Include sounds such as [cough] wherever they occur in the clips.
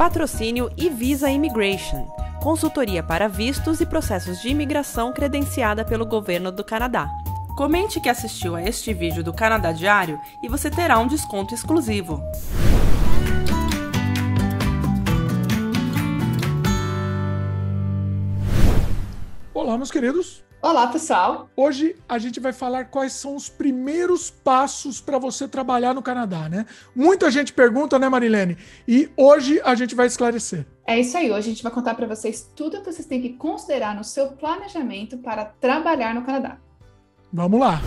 Patrocínio e Visa Immigration, consultoria para vistos e processos de imigração credenciada pelo governo do Canadá. Comente que assistiu a este vídeo do Canadá Diário e você terá um desconto exclusivo. Olá, meus queridos. Olá, pessoal. Hoje a gente vai falar quais são os primeiros passos para você trabalhar no Canadá, né? Muita gente pergunta, né, Marilene? E hoje a gente vai esclarecer. É isso aí. Hoje a gente vai contar para vocês tudo o que vocês têm que considerar no seu planejamento para trabalhar no Canadá. Vamos lá.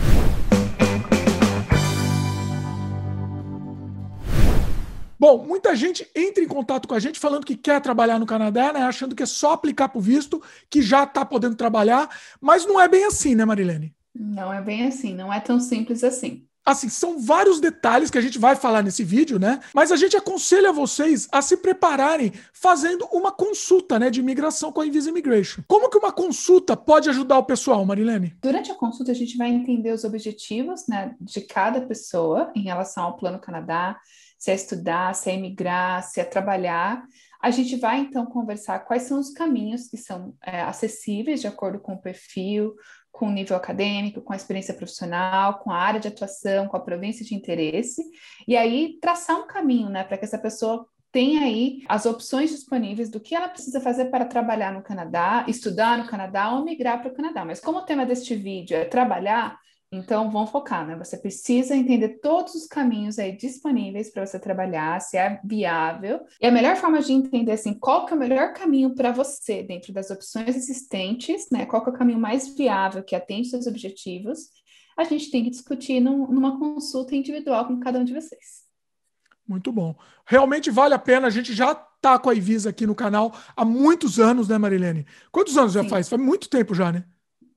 Bom, muita gente entra em contato com a gente falando que quer trabalhar no Canadá, né? Achando que é só aplicar para o visto, que já está podendo trabalhar, mas não é bem assim, né, Marilene? Não é bem assim, não é tão simples assim. Assim, são vários detalhes que a gente vai falar nesse vídeo, né? Mas a gente aconselha vocês a se prepararem fazendo uma consulta, né, de imigração com a Invisa Immigration. Como que uma consulta pode ajudar o pessoal, Marilene? Durante a consulta a gente vai entender os objetivos, né, de cada pessoa em relação ao Plano Canadá, se é estudar, se é emigrar, se é trabalhar. A gente vai então conversar quais são os caminhos que são é, acessíveis de acordo com o perfil, com o nível acadêmico, com a experiência profissional, com a área de atuação, com a província de interesse, e aí traçar um caminho, né, para que essa pessoa tem aí as opções disponíveis do que ela precisa fazer para trabalhar no Canadá, estudar no Canadá ou migrar para o Canadá. Mas como o tema deste vídeo é trabalhar, então, vão focar, né? Você precisa entender todos os caminhos aí disponíveis para você trabalhar, se é viável. E a melhor forma de entender, assim, qual que é o melhor caminho para você dentro das opções existentes, né? Qual que é o caminho mais viável que atende seus objetivos, a gente tem que discutir num, numa consulta individual com cada um de vocês. Muito bom. Realmente vale a pena, a gente já tá com a Ivisa aqui no canal há muitos anos, né, Marilene? Quantos anos Sim. já faz? Faz muito tempo já, né?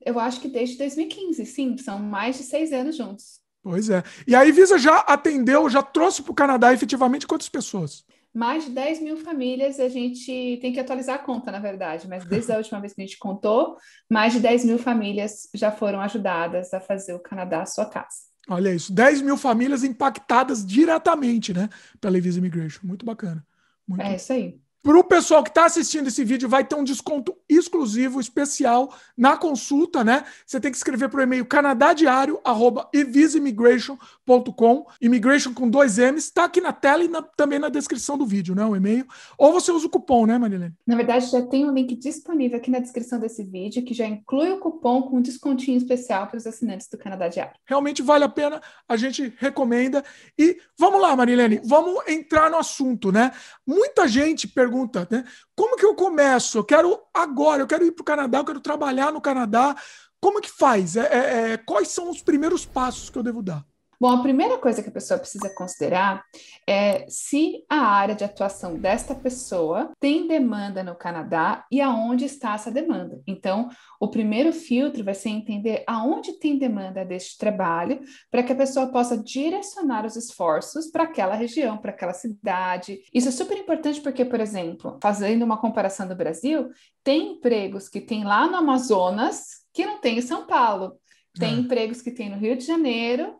eu acho que desde 2015, sim, são mais de seis anos juntos. Pois é. E a Visa já atendeu, já trouxe para o Canadá efetivamente quantas pessoas? Mais de 10 mil famílias, a gente tem que atualizar a conta, na verdade, mas desde a [laughs] última vez que a gente contou, mais de 10 mil famílias já foram ajudadas a fazer o Canadá a sua casa. Olha isso, 10 mil famílias impactadas diretamente, né, pela Visa Immigration. Muito bacana. Muito... É isso aí. Para o pessoal que está assistindo esse vídeo, vai ter um desconto exclusivo, especial, na consulta, né? Você tem que escrever para o e-mail canadadiario.evisimmigration.com, immigration com dois M's, está aqui na tela e na, também na descrição do vídeo, né? O e-mail. Ou você usa o cupom, né, Marilene? Na verdade, já tem um link disponível aqui na descrição desse vídeo, que já inclui o cupom com um descontinho especial para os assinantes do Canadá Diário. Realmente vale a pena, a gente recomenda. E vamos lá, Marilene, vamos entrar no assunto, né? Muita gente pergunta pergunta, né? Como que eu começo? Eu quero agora, eu quero ir para o Canadá, eu quero trabalhar no Canadá. Como que faz? É, é, é quais são os primeiros passos que eu devo dar? Bom, a primeira coisa que a pessoa precisa considerar é se a área de atuação desta pessoa tem demanda no Canadá e aonde está essa demanda. Então, o primeiro filtro vai ser entender aonde tem demanda deste trabalho, para que a pessoa possa direcionar os esforços para aquela região, para aquela cidade. Isso é super importante porque, por exemplo, fazendo uma comparação do Brasil, tem empregos que tem lá no Amazonas que não tem em São Paulo. Tem é. empregos que tem no Rio de Janeiro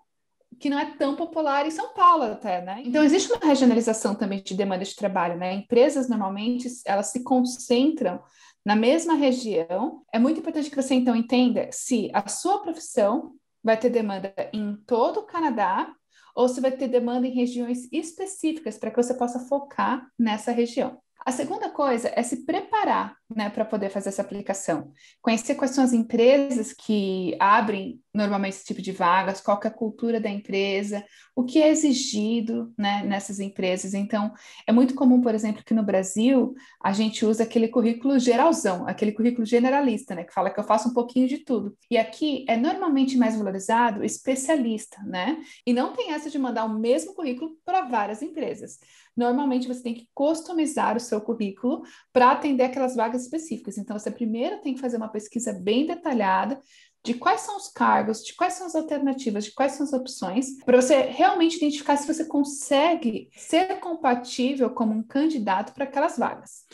que não é tão popular em São Paulo até, né? Então existe uma regionalização também de demanda de trabalho, né? Empresas normalmente elas se concentram na mesma região. É muito importante que você então entenda se a sua profissão vai ter demanda em todo o Canadá ou se vai ter demanda em regiões específicas para que você possa focar nessa região. A segunda coisa é se preparar né, para poder fazer essa aplicação. Conhecer quais são as empresas que abrem normalmente esse tipo de vagas, qual é a cultura da empresa, o que é exigido né, nessas empresas. Então, é muito comum, por exemplo, que no Brasil a gente usa aquele currículo geralzão, aquele currículo generalista, né, que fala que eu faço um pouquinho de tudo. E aqui é normalmente mais valorizado especialista, né? E não tem essa de mandar o mesmo currículo para várias empresas normalmente você tem que customizar o seu currículo para atender aquelas vagas específicas. Então, você primeiro tem que fazer uma pesquisa bem detalhada de quais são os cargos, de quais são as alternativas, de quais são as opções, para você realmente identificar se você consegue ser compatível como um candidato para aquelas vagas.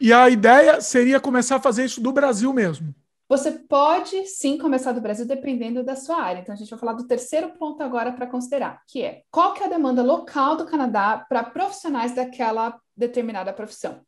E a ideia seria começar a fazer isso do Brasil mesmo. Você pode sim começar do Brasil dependendo da sua área. Então a gente vai falar do terceiro ponto agora para considerar, que é qual que é a demanda local do Canadá para profissionais daquela determinada profissão.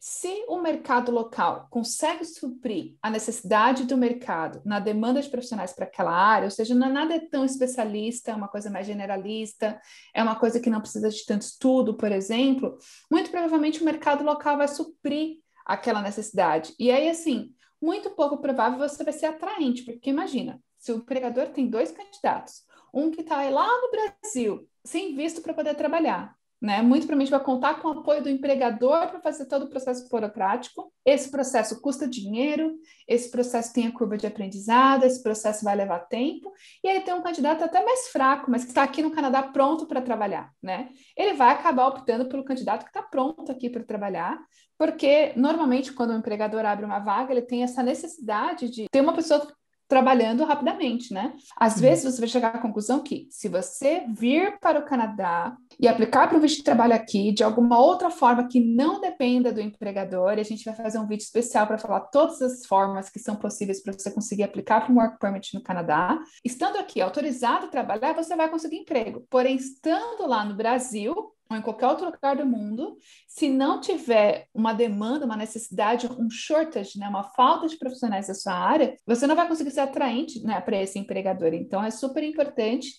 Se o mercado local consegue suprir a necessidade do mercado na demanda de profissionais para aquela área, ou seja, não é nada tão especialista, é uma coisa mais generalista, é uma coisa que não precisa de tanto estudo, por exemplo, muito provavelmente o mercado local vai suprir aquela necessidade. E aí, assim, muito pouco provável você vai ser atraente, porque imagina, se o empregador tem dois candidatos, um que está lá no Brasil, sem visto para poder trabalhar, né? Muito provavelmente vai contar com o apoio do empregador para fazer todo o processo burocrático. Esse processo custa dinheiro, esse processo tem a curva de aprendizado, esse processo vai levar tempo, e ele tem um candidato até mais fraco, mas que está aqui no Canadá pronto para trabalhar, né? Ele vai acabar optando pelo candidato que está pronto aqui para trabalhar, porque normalmente quando o empregador abre uma vaga, ele tem essa necessidade de ter uma pessoa trabalhando rapidamente, né? Às vezes você vai chegar à conclusão que se você vir para o Canadá e aplicar para o visto de trabalho aqui de alguma outra forma que não dependa do empregador. E a gente vai fazer um vídeo especial para falar todas as formas que são possíveis para você conseguir aplicar para um work permit no Canadá. Estando aqui autorizado a trabalhar, você vai conseguir emprego. Porém, estando lá no Brasil, ou em qualquer outro lugar do mundo, se não tiver uma demanda, uma necessidade, um shortage, né, uma falta de profissionais da sua área, você não vai conseguir ser atraente né, para esse empregador. Então, é super importante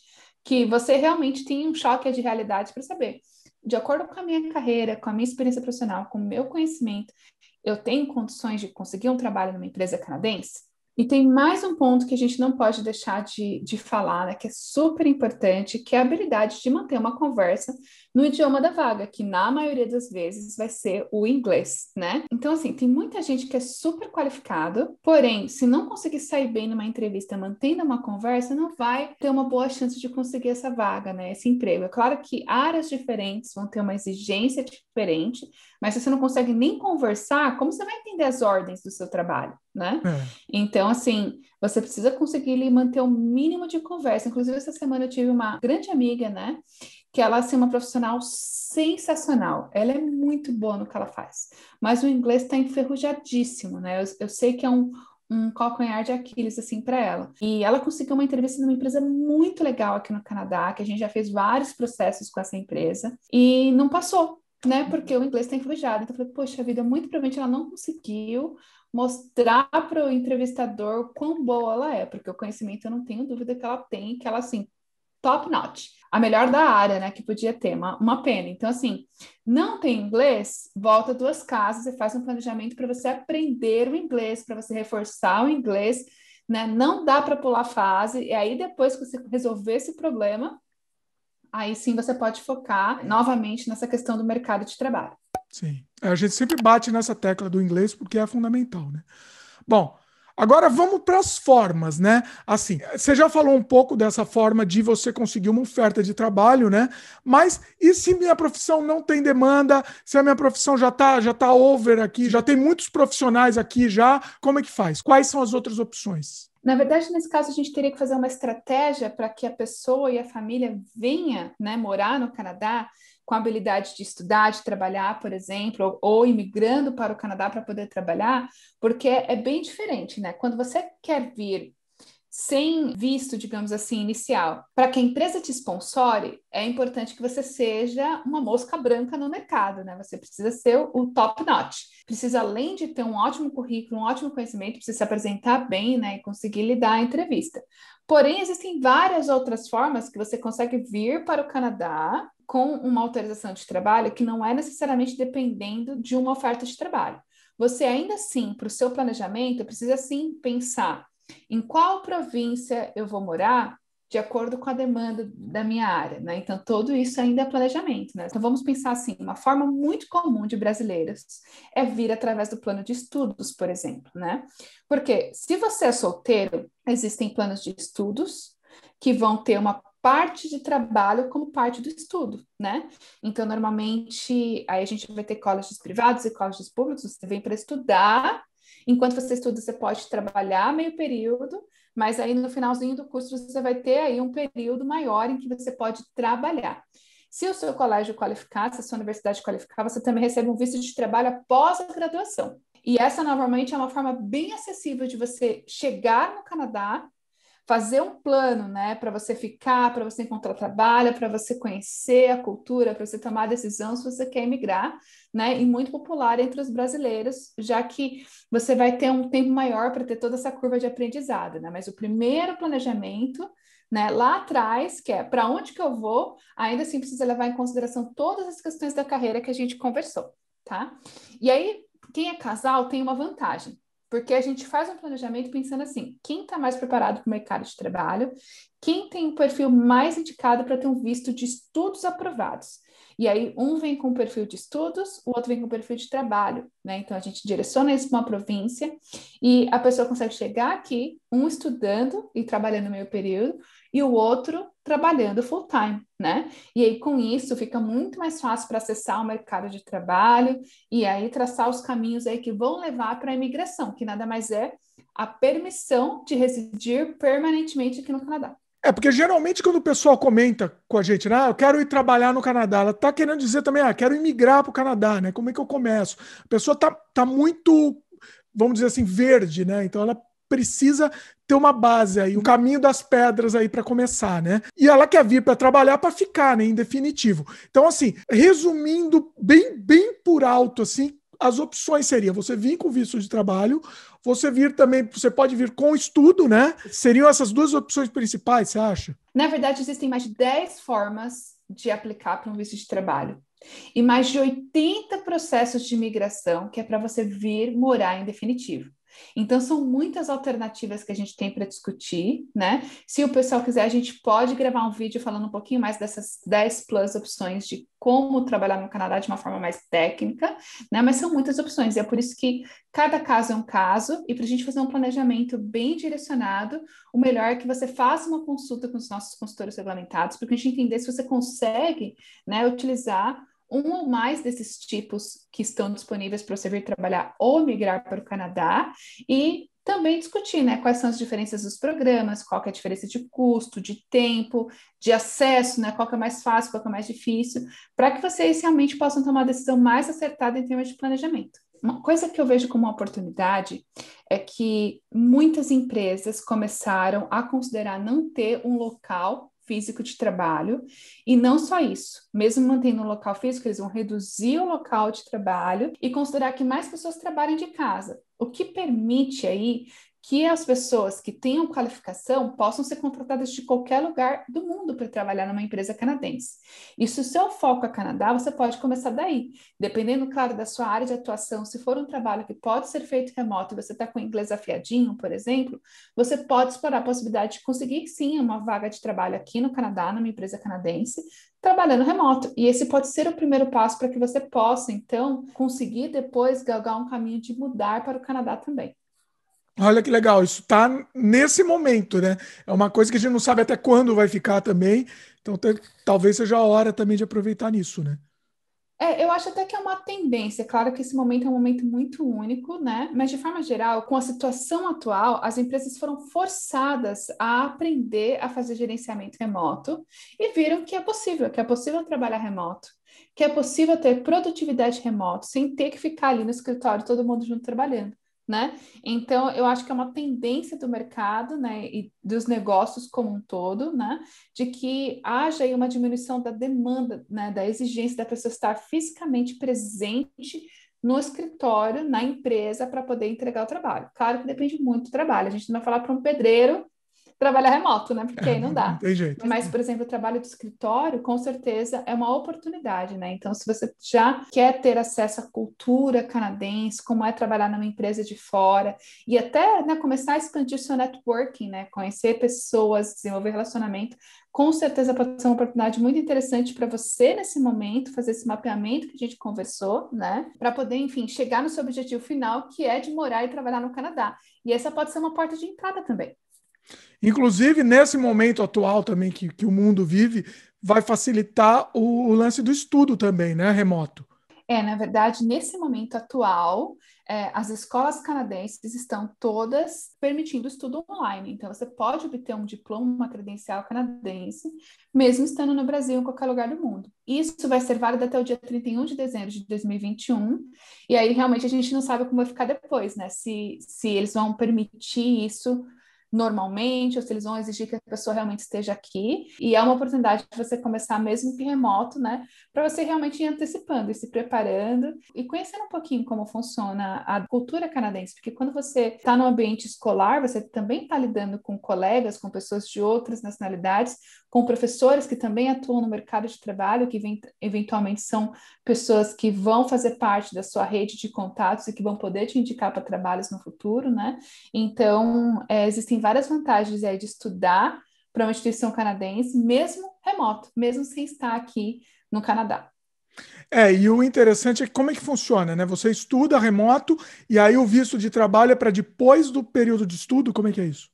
que você realmente tem um choque de realidade para saber, de acordo com a minha carreira, com a minha experiência profissional, com o meu conhecimento, eu tenho condições de conseguir um trabalho numa empresa canadense? E tem mais um ponto que a gente não pode deixar de, de falar, né, que é super importante, que é a habilidade de manter uma conversa no idioma da vaga, que na maioria das vezes vai ser o inglês, né? Então, assim, tem muita gente que é super qualificado, porém, se não conseguir sair bem numa entrevista, mantendo uma conversa, não vai ter uma boa chance de conseguir essa vaga, né? Esse emprego. É claro que áreas diferentes vão ter uma exigência diferente, mas se você não consegue nem conversar, como você vai entender as ordens do seu trabalho, né? É. Então, assim, você precisa conseguir manter o um mínimo de conversa. Inclusive, essa semana eu tive uma grande amiga, né? que ela assim, é uma profissional sensacional. Ela é muito boa no que ela faz. Mas o inglês está enferrujadíssimo, né? Eu, eu sei que é um, um calcanhar de Aquiles assim para ela. E ela conseguiu uma entrevista numa empresa muito legal aqui no Canadá, que a gente já fez vários processos com essa empresa e não passou, né? Porque o inglês está enferrujado. Então eu falei, poxa vida, muito provavelmente ela não conseguiu mostrar para o entrevistador quão boa ela é, porque o conhecimento eu não tenho dúvida que ela tem, que ela assim top notch a melhor da área, né, que podia ter, uma, uma pena. Então, assim, não tem inglês, volta duas casas e faz um planejamento para você aprender o inglês, para você reforçar o inglês, né? Não dá para pular fase, e aí depois que você resolver esse problema, aí sim você pode focar é. novamente nessa questão do mercado de trabalho. Sim. É, a gente sempre bate nessa tecla do inglês porque é fundamental, né? Bom, Agora vamos para as formas, né? Assim, você já falou um pouco dessa forma de você conseguir uma oferta de trabalho, né? Mas e se minha profissão não tem demanda? Se a minha profissão já tá, já tá over aqui, já tem muitos profissionais aqui já, como é que faz? Quais são as outras opções? Na verdade, nesse caso, a gente teria que fazer uma estratégia para que a pessoa e a família venha né, morar no Canadá com a habilidade de estudar, de trabalhar, por exemplo, ou, ou imigrando para o Canadá para poder trabalhar, porque é bem diferente, né? Quando você quer vir sem visto, digamos assim, inicial, para que a empresa te sponsore, é importante que você seja uma mosca branca no mercado, né? Você precisa ser o top notch. Precisa, além de ter um ótimo currículo, um ótimo conhecimento, precisa se apresentar bem, né? E conseguir lidar a entrevista. Porém, existem várias outras formas que você consegue vir para o Canadá com uma autorização de trabalho que não é necessariamente dependendo de uma oferta de trabalho. Você ainda assim, para o seu planejamento, precisa sim pensar em qual província eu vou morar de acordo com a demanda da minha área, né? Então, tudo isso ainda é planejamento, né? Então, vamos pensar assim, uma forma muito comum de brasileiros é vir através do plano de estudos, por exemplo, né? Porque se você é solteiro, existem planos de estudos que vão ter uma parte de trabalho como parte do estudo, né? Então, normalmente, aí a gente vai ter colégios privados e colégios públicos, você vem para estudar Enquanto você estuda, você pode trabalhar meio período, mas aí no finalzinho do curso você vai ter aí um período maior em que você pode trabalhar. Se o seu colégio qualificar, se a sua universidade qualificar, você também recebe um visto de trabalho após a graduação. E essa, normalmente, é uma forma bem acessível de você chegar no Canadá fazer um plano, né, para você ficar, para você encontrar trabalho, para você conhecer a cultura, para você tomar a decisão se você quer emigrar, né, e muito popular entre os brasileiros, já que você vai ter um tempo maior para ter toda essa curva de aprendizado, né, mas o primeiro planejamento, né, lá atrás, que é para onde que eu vou, ainda assim precisa levar em consideração todas as questões da carreira que a gente conversou, tá? E aí, quem é casal tem uma vantagem, porque a gente faz um planejamento pensando assim: quem está mais preparado para o mercado de trabalho, quem tem um perfil mais indicado para ter um visto de estudos aprovados, e aí, um vem com o perfil de estudos, o outro vem com o perfil de trabalho, né? Então, a gente direciona isso para uma província e a pessoa consegue chegar aqui, um estudando e trabalhando meio período, e o outro trabalhando full time, né? E aí, com isso, fica muito mais fácil para acessar o mercado de trabalho e aí traçar os caminhos aí que vão levar para a imigração, que nada mais é a permissão de residir permanentemente aqui no Canadá. É, porque geralmente quando o pessoal comenta com a gente, ah, eu quero ir trabalhar no Canadá, ela está querendo dizer também, ah, quero imigrar para o Canadá, né? Como é que eu começo? A pessoa está tá muito, vamos dizer assim, verde, né? Então ela precisa ter uma base aí, o um caminho das pedras aí para começar, né? E ela quer vir para trabalhar para ficar, né, em definitivo. Então assim, resumindo bem bem por alto assim, as opções seriam você vir com visto de trabalho, você vir também, você pode vir com estudo, né? Seriam essas duas opções principais, você acha? Na verdade, existem mais de 10 formas de aplicar para um visto de trabalho e mais de 80 processos de imigração que é para você vir morar em definitivo. Então, são muitas alternativas que a gente tem para discutir, né? Se o pessoal quiser, a gente pode gravar um vídeo falando um pouquinho mais dessas 10 plus opções de como trabalhar no Canadá de uma forma mais técnica, né? Mas são muitas opções, e é por isso que cada caso é um caso, e para a gente fazer um planejamento bem direcionado, o melhor é que você faça uma consulta com os nossos consultores regulamentados, para a gente entender se você consegue né, utilizar um ou mais desses tipos que estão disponíveis para você vir trabalhar ou migrar para o Canadá e também discutir né, quais são as diferenças dos programas, qual é a diferença de custo, de tempo, de acesso, né, qual é mais fácil, qual é mais difícil, para que vocês realmente possam tomar a decisão mais acertada em termos de planejamento. Uma coisa que eu vejo como uma oportunidade é que muitas empresas começaram a considerar não ter um local físico de trabalho. E não só isso, mesmo mantendo o local físico, eles vão reduzir o local de trabalho e considerar que mais pessoas trabalhem de casa, o que permite aí que as pessoas que tenham qualificação possam ser contratadas de qualquer lugar do mundo para trabalhar numa empresa canadense. E se o seu foco é Canadá, você pode começar daí, dependendo, claro, da sua área de atuação. Se for um trabalho que pode ser feito remoto e você está com inglês afiadinho, por exemplo, você pode explorar a possibilidade de conseguir sim uma vaga de trabalho aqui no Canadá, numa empresa canadense, trabalhando remoto. E esse pode ser o primeiro passo para que você possa, então, conseguir depois galgar um caminho de mudar para o Canadá também. Olha que legal, isso está nesse momento, né? É uma coisa que a gente não sabe até quando vai ficar também, então talvez seja a hora também de aproveitar nisso, né? É, eu acho até que é uma tendência. Claro que esse momento é um momento muito único, né? Mas de forma geral, com a situação atual, as empresas foram forçadas a aprender a fazer gerenciamento remoto e viram que é possível, que é possível trabalhar remoto, que é possível ter produtividade remoto sem ter que ficar ali no escritório todo mundo junto trabalhando né? Então, eu acho que é uma tendência do mercado, né, e dos negócios como um todo, né, de que haja aí uma diminuição da demanda, né, da exigência da pessoa estar fisicamente presente no escritório, na empresa, para poder entregar o trabalho. Claro que depende muito do trabalho. A gente não vai falar para um pedreiro trabalhar remoto, né? Porque é, aí não é, dá. Não tem jeito. Mas, por exemplo, o trabalho de escritório, com certeza, é uma oportunidade, né? Então, se você já quer ter acesso à cultura canadense, como é trabalhar numa empresa de fora, e até né, começar a expandir seu networking, né? Conhecer pessoas, desenvolver relacionamento, com certeza pode ser uma oportunidade muito interessante para você nesse momento, fazer esse mapeamento que a gente conversou, né? Para poder, enfim, chegar no seu objetivo final, que é de morar e trabalhar no Canadá. E essa pode ser uma porta de entrada também. Inclusive, nesse momento atual também que, que o mundo vive, vai facilitar o, o lance do estudo também, né, remoto. É, na verdade, nesse momento atual, é, as escolas canadenses estão todas permitindo estudo online. Então, você pode obter um diploma, uma credencial canadense, mesmo estando no Brasil ou em qualquer lugar do mundo. Isso vai ser válido até o dia 31 de dezembro de 2021. E aí, realmente, a gente não sabe como vai ficar depois, né? Se, se eles vão permitir isso normalmente, ou se eles vão exigir que a pessoa realmente esteja aqui. E é uma oportunidade de você começar, mesmo que remoto, né? Para você realmente ir antecipando e se preparando e conhecendo um pouquinho como funciona a cultura canadense, porque quando você está no ambiente escolar, você também está lidando com colegas, com pessoas de outras nacionalidades, com professores que também atuam no mercado de trabalho, que eventualmente são pessoas que vão fazer parte da sua rede de contatos e que vão poder te indicar para trabalhos no futuro, né? Então, é, existem tem várias vantagens aí de estudar para uma instituição canadense, mesmo remoto, mesmo sem estar aqui no Canadá. É, e o interessante é como é que funciona, né? Você estuda remoto e aí o visto de trabalho é para depois do período de estudo, como é que é isso?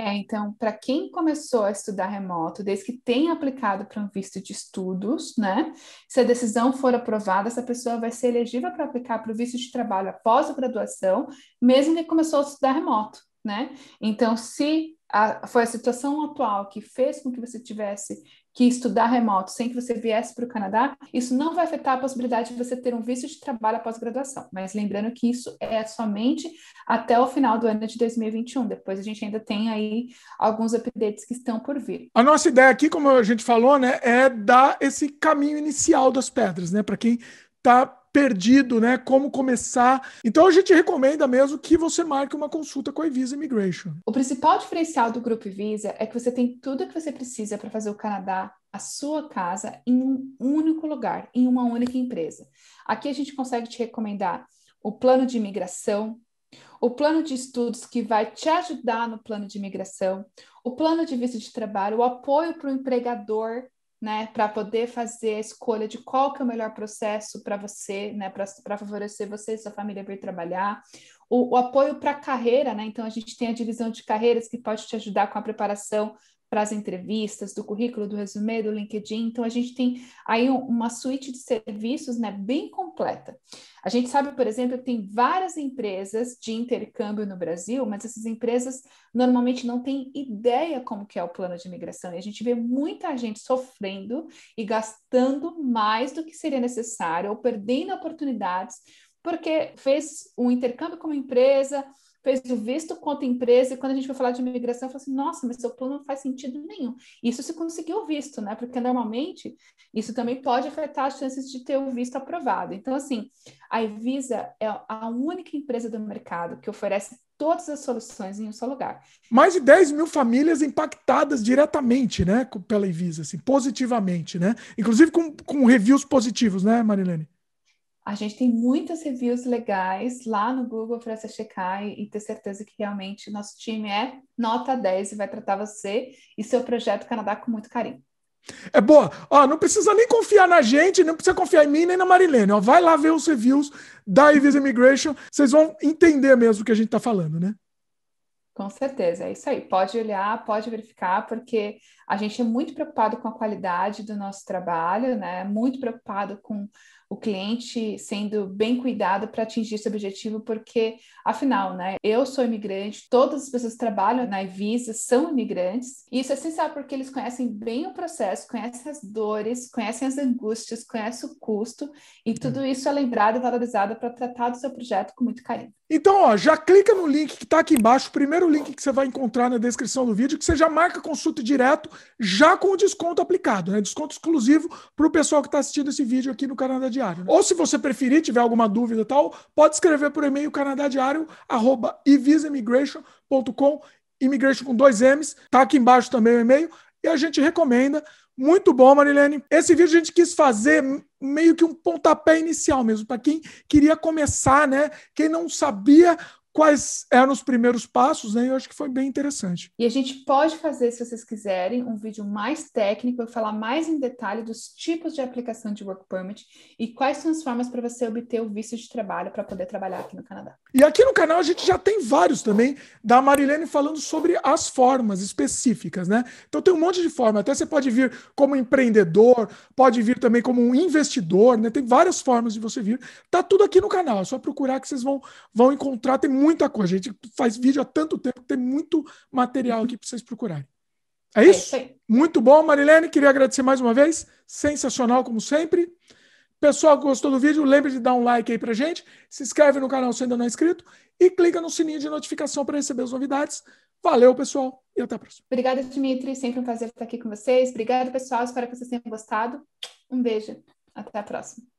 É, então, para quem começou a estudar remoto, desde que tenha aplicado para um visto de estudos, né? Se a decisão for aprovada, essa pessoa vai ser elegível para aplicar para o visto de trabalho após a graduação, mesmo que começou a estudar remoto né? Então, se a, foi a situação atual que fez com que você tivesse que estudar remoto sem que você viesse para o Canadá, isso não vai afetar a possibilidade de você ter um visto de trabalho após graduação. Mas lembrando que isso é somente até o final do ano de 2021. Depois a gente ainda tem aí alguns updates que estão por vir. A nossa ideia aqui, como a gente falou, né, é dar esse caminho inicial das pedras, né, para quem está perdido, né? Como começar. Então a gente recomenda mesmo que você marque uma consulta com a Visa Immigration. O principal diferencial do Grupo Visa é que você tem tudo que você precisa para fazer o Canadá a sua casa em um único lugar, em uma única empresa. Aqui a gente consegue te recomendar o plano de imigração, o plano de estudos que vai te ajudar no plano de imigração, o plano de visto de trabalho, o apoio para o empregador né, para poder fazer a escolha de qual que é o melhor processo para você, né, para favorecer você e sua família vir trabalhar. O, o apoio para carreira, né, então a gente tem a divisão de carreiras que pode te ajudar com a preparação para as entrevistas, do currículo, do resumo, do LinkedIn. Então, a gente tem aí uma suíte de serviços né, bem completa. A gente sabe, por exemplo, que tem várias empresas de intercâmbio no Brasil, mas essas empresas normalmente não têm ideia como que é o plano de imigração. E a gente vê muita gente sofrendo e gastando mais do que seria necessário ou perdendo oportunidades porque fez um intercâmbio com uma empresa, fez o visto a empresa, e quando a gente vai falar de imigração, fala assim, nossa, mas seu plano não faz sentido nenhum. Isso se conseguir o visto, né? Porque normalmente isso também pode afetar as chances de ter o visto aprovado. Então, assim, a Evisa é a única empresa do mercado que oferece todas as soluções em um só lugar. Mais de 10 mil famílias impactadas diretamente, né, pela Evisa, assim, positivamente, né? Inclusive com, com reviews positivos, né, Marilene? A gente tem muitas reviews legais lá no Google para você checar e, ter certeza que realmente nosso time é nota 10 e vai tratar você e seu projeto Canadá com muito carinho. É boa. Ó, não precisa nem confiar na gente, não precisa confiar em mim nem na Marilene. Ó, vai lá ver os reviews da Ivis Immigration, vocês vão entender mesmo o que a gente está falando, né? Com certeza, é isso aí. Pode olhar, pode verificar, porque a gente é muito preocupado com a qualidade do nosso trabalho, né? Muito preocupado com o cliente sendo bem cuidado para atingir esse objetivo, porque, afinal, né, eu sou imigrante, todas as pessoas que trabalham na Visa são imigrantes, e isso é essencial porque eles conhecem bem o processo, conhecem as dores, conhecem as angústias, conhecem o custo, e tudo uhum. isso é lembrado e valorizado para tratar do seu projeto com muito carinho. Então, ó, já clica no link que está aqui embaixo, o primeiro link que você vai encontrar na descrição do vídeo, que você já marca consulta direto, já com o desconto aplicado, né? Desconto exclusivo para o pessoal que está assistindo esse vídeo aqui no Canadá Diário. Né? Ou se você preferir, tiver alguma dúvida e tal, pode escrever por e-mail canadadiario@ivisaimmigration.com, immigration com dois M's, tá aqui embaixo também o e-mail, e a gente recomenda muito bom, Marilene. Esse vídeo a gente quis fazer meio que um pontapé inicial mesmo, para quem queria começar, né? Quem não sabia quais eram os primeiros passos, né? Eu acho que foi bem interessante. E a gente pode fazer, se vocês quiserem, um vídeo mais técnico, eu falar mais em detalhe dos tipos de aplicação de work permit e quais são as formas para você obter o visto de trabalho para poder trabalhar aqui no Canadá. E aqui no canal a gente já tem vários também da Marilene falando sobre as formas específicas, né? Então tem um monte de forma. Até você pode vir como empreendedor, pode vir também como um investidor, né? Tem várias formas de você vir. Tá tudo aqui no canal, é só procurar que vocês vão vão encontrar tem muito muita coisa. A gente faz vídeo há tanto tempo, tem muito material aqui para vocês procurarem. É, é isso? É, muito bom, Marilene. Queria agradecer mais uma vez. Sensacional, como sempre. Pessoal que gostou do vídeo, lembre de dar um like aí pra gente. Se inscreve no canal se ainda não é inscrito. E clica no sininho de notificação para receber as novidades. Valeu, pessoal, e até a próxima. Obrigada, Dimitri. Sempre um prazer estar aqui com vocês. Obrigada, pessoal. Espero que vocês tenham gostado. Um beijo. Até a próxima.